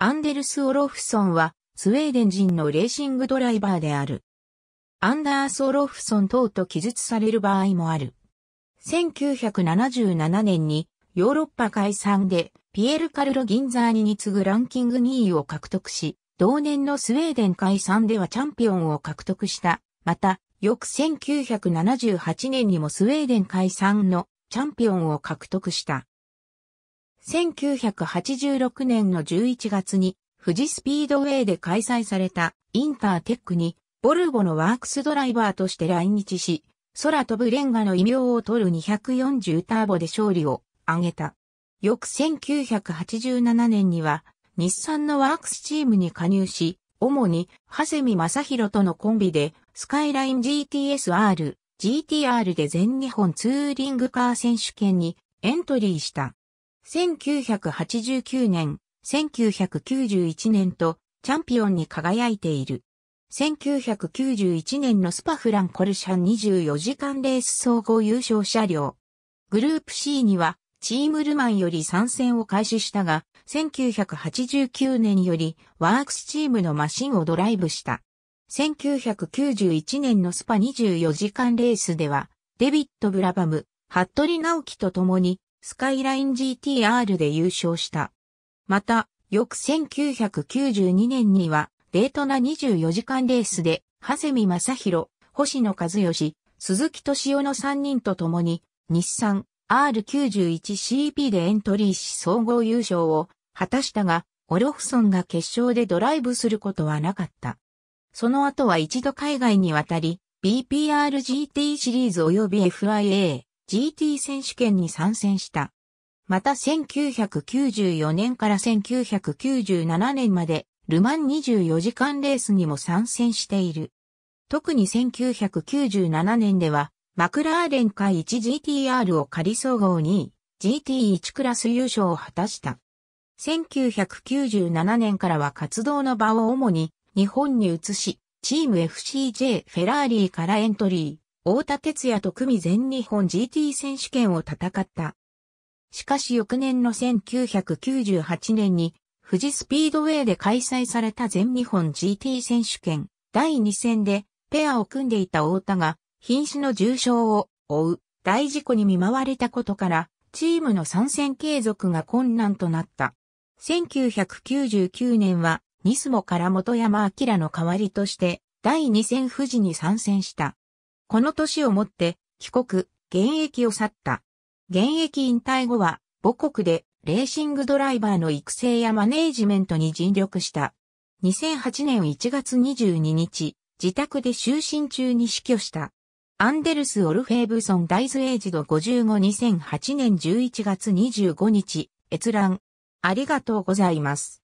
アンデルス・オロフソンは、スウェーデン人のレーシングドライバーである。アンダース・オロフソン等と記述される場合もある。1977年にヨーロッパ解散でピエール・カルロ・ギンザーニに次ぐランキング2位を獲得し、同年のスウェーデン解散ではチャンピオンを獲得した。また、翌1978年にもスウェーデン解散のチャンピオンを獲得した。1986年の11月に富士スピードウェイで開催されたインターテックにボルボのワークスドライバーとして来日し、空飛ぶレンガの異名を取る240ターボで勝利を挙げた。翌1987年には日産のワークスチームに加入し、主に長谷サヒ宏とのコンビでスカイライン GTSR、GTR で全日本ツーリングカー選手権にエントリーした。1989年、1991年とチャンピオンに輝いている。1991年のスパフランコルシャン24時間レース総合優勝車両。グループ C にはチームルマンより参戦を開始したが、1989年よりワークスチームのマシンをドライブした。1991年のスパ24時間レースでは、デビット・ブラバム、ハットリ・ナオキと共にスカイライン GTR で優勝した。また、翌1992年には、デートな24時間レースで、長谷見正宏、星野和義、鈴木敏夫の3人と共に、日産 R91CP でエントリーし総合優勝を果たしたが、オロフソンが決勝でドライブすることはなかった。その後は一度海外に渡り、BPRGT シリーズ及び FIA、GT 選手権に参戦した。また1994年から1997年まで、ルマン24時間レースにも参戦している。特に1997年では、マクラーレン会 1GTR を仮総合に GT1 クラス優勝を果たした。1997年からは活動の場を主に日本に移し、チーム FCJ フェラーリーからエントリー。大田哲也と組全日本 GT 選手権を戦った。しかし翌年の1998年に、富士スピードウェイで開催された全日本 GT 選手権第2戦でペアを組んでいた大田が瀕死の重傷を負う大事故に見舞われたことからチームの参戦継続が困難となった。1999年はニスモから元山明の代わりとして第2戦富士に参戦した。この年をもって帰国、現役を去った。現役引退後は母国でレーシングドライバーの育成やマネージメントに尽力した。2008年1月22日、自宅で就寝中に死去した。アンデルス・オルフェーブソン・ダイズ・エイジド552008年11月25日、閲覧。ありがとうございます。